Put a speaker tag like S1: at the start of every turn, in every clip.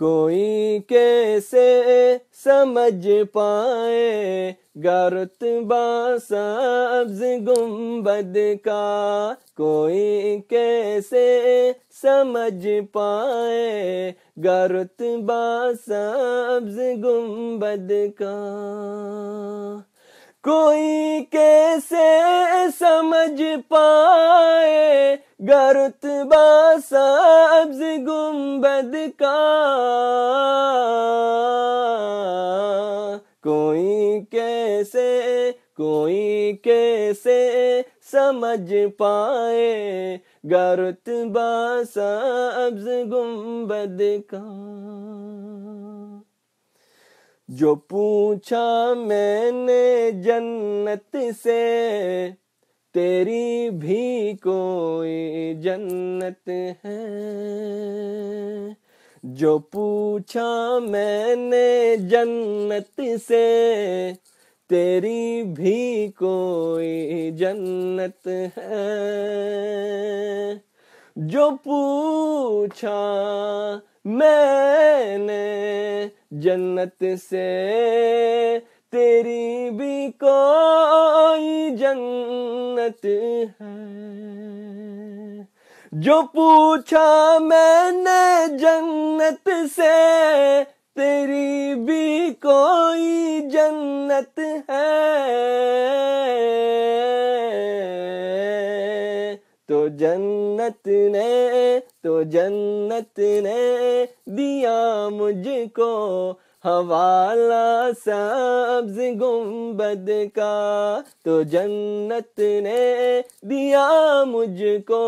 S1: कोई कैसे समझ पाए गरत सब्ज गुम्बद का कोई कैसे समझ पाए गर्त सब्ज गुम्बद का कोई कैसे समझ पाए गरुत बाब्ज गुम्बद का कोई कैसे कोई कैसे समझ पाए गरुत बाब्ज गुम्बद का जो पूछा मैंने जन्नत से तेरी भी कोई जन्नत है जो पूछा मैंने जन्नत से तेरी भी कोई जन्नत है जो पूछा मैंने जन्नत से तेरी भी कोई जन्नत है जो पूछा मैंने जन्नत से तेरी भी कोई जन्नत है तो जन्नत ने तो जन्नत ने दिया मुझको हवाला सब्ज गुम्बद का तो जन्नत ने दिया मुझको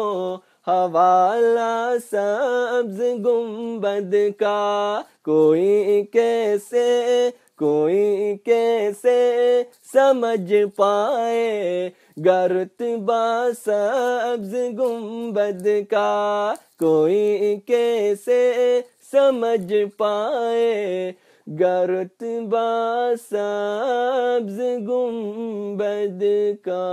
S1: हवाला सब्ज गुम्बद का कोई कैसे कोई कैसे समझ पाए गर्त सब्ज गुम्बद का कोई कैसे समझ पाए गर्त बासब्ज गुम्बद का